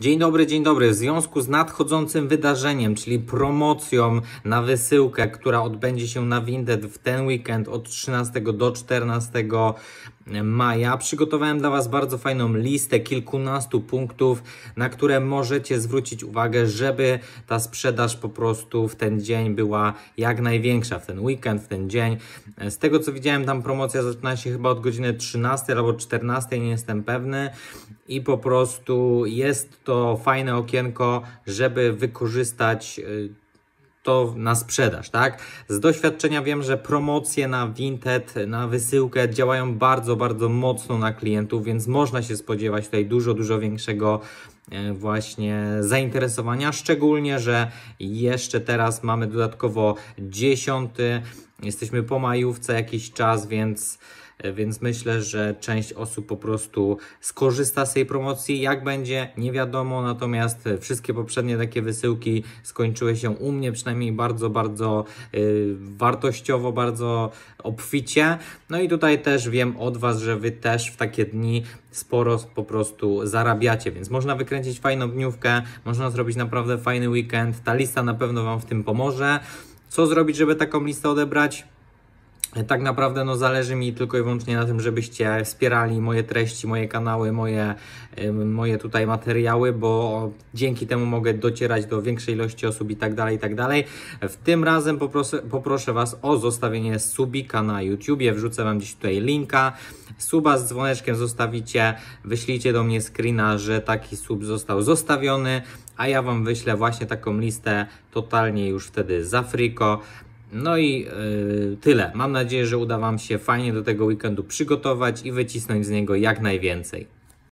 Dzień dobry, dzień dobry. W związku z nadchodzącym wydarzeniem, czyli promocją na wysyłkę, która odbędzie się na Windet w ten weekend od 13 do 14 maja przygotowałem dla Was bardzo fajną listę kilkunastu punktów, na które możecie zwrócić uwagę, żeby ta sprzedaż po prostu w ten dzień była jak największa, w ten weekend, w ten dzień. Z tego co widziałem, tam promocja zaczyna się chyba od godziny 13 albo 14, nie jestem pewny. I po prostu jest to fajne okienko, żeby wykorzystać y, to na sprzedaż, tak? Z doświadczenia wiem, że promocje na Vinted, na wysyłkę działają bardzo, bardzo mocno na klientów, więc można się spodziewać tutaj dużo, dużo większego e, właśnie zainteresowania, szczególnie, że jeszcze teraz mamy dodatkowo dziesiąty, jesteśmy po majówce jakiś czas, więc E, więc myślę, że część osób po prostu skorzysta z tej promocji. Jak będzie, nie wiadomo, natomiast wszystkie poprzednie takie wysyłki skończyły się u mnie przynajmniej bardzo, bardzo e, wartościowo, bardzo obficie. No i tutaj też wiem od Was, że Wy też w takie dni sporo po prostu zarabiacie, więc można wykręcić fajną dniówkę, można zrobić naprawdę fajny weekend. Ta lista na pewno Wam w tym pomoże. Co zrobić, żeby taką listę odebrać? tak naprawdę no, zależy mi tylko i wyłącznie na tym, żebyście wspierali moje treści, moje kanały, moje, moje tutaj materiały, bo dzięki temu mogę docierać do większej ilości osób i tak dalej, i tak dalej. W tym razem poproszę, poproszę Was o zostawienie subika na YouTubie, wrzucę Wam gdzieś tutaj linka. Suba z dzwoneczkiem zostawicie, wyślijcie do mnie screena, że taki sub został zostawiony, a ja Wam wyślę właśnie taką listę totalnie już wtedy za friko no i yy, tyle. Mam nadzieję, że uda Wam się fajnie do tego weekendu przygotować i wycisnąć z niego jak najwięcej.